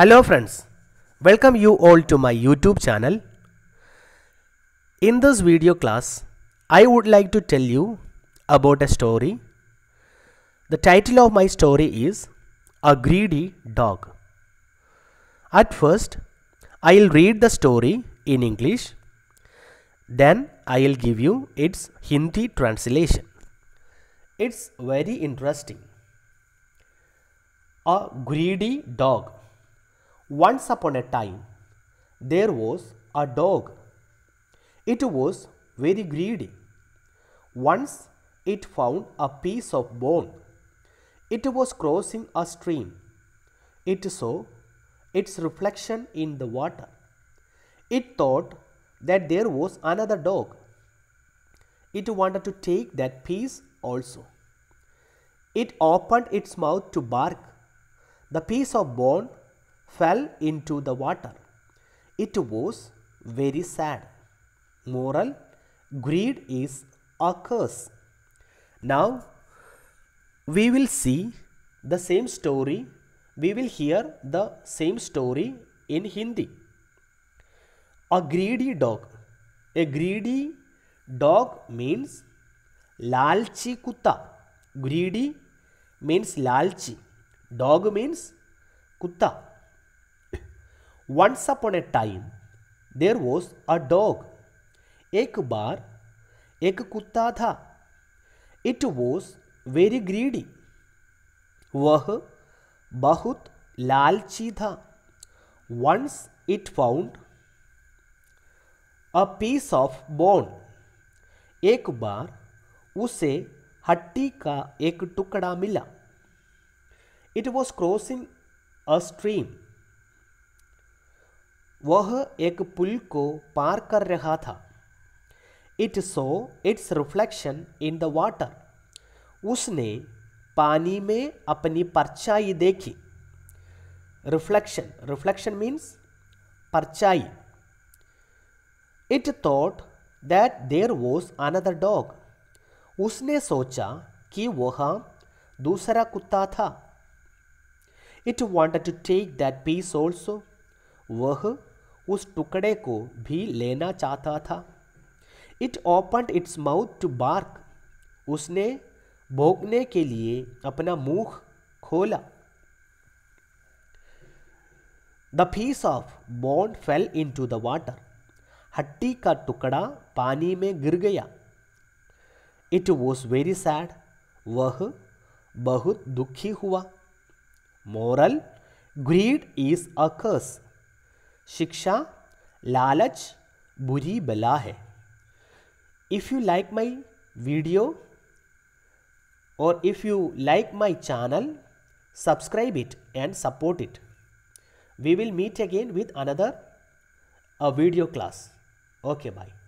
Hello friends, welcome you all to my YouTube channel. In this video class, I would like to tell you about a story. The title of my story is A Greedy Dog. At first, I'll read the story in English. Then I'll give you its Hindi translation. It's very interesting. A greedy dog. Once upon a time, there was a dog. It was very greedy. Once it found a piece of bone. It was crossing a stream. It saw its reflection in the water. It thought that there was another dog. It wanted to take that piece also. It opened its mouth to bark. The piece of bone fell into the water. It was very sad. Moral Greed is a curse. Now we will see the same story, we will hear the same story in Hindi. A greedy dog. A greedy dog means lalchi kutta. Greedy means lalchi. Dog means kutta. Once upon a time there was a dog एक बार एक कुत्ता था it was very greedy वह बहुत लालची था once it found a piece of bone एक बार उसे हट्टी का एक टुकड़ा मिला it was crossing a stream वह एक पुल को पार कर रहा था it saw its reflection in the water उसने पानी में अपनी परछाई देखी रिफ्लेक्शन रिफ्लेक्शन मीन्स परछाई it thought that there was another dog उसने सोचा कि वह दूसरा कुत्ता था it want to take that piece also वह उस टुकड़े को भी लेना चाहता था it open its mouth to bark उसने भोगने के लिए अपना मुंह खोला the piece of bone fell into the water हड्डी का टुकड़ा पानी में गिर गया इट वॉज वेरी सैड वह बहुत दुखी हुआ moral greed is a curse शिक्षा लालच बुरी बला है if you like my video और if you like my channel subscribe it and support it we will meet again with another a video class okay by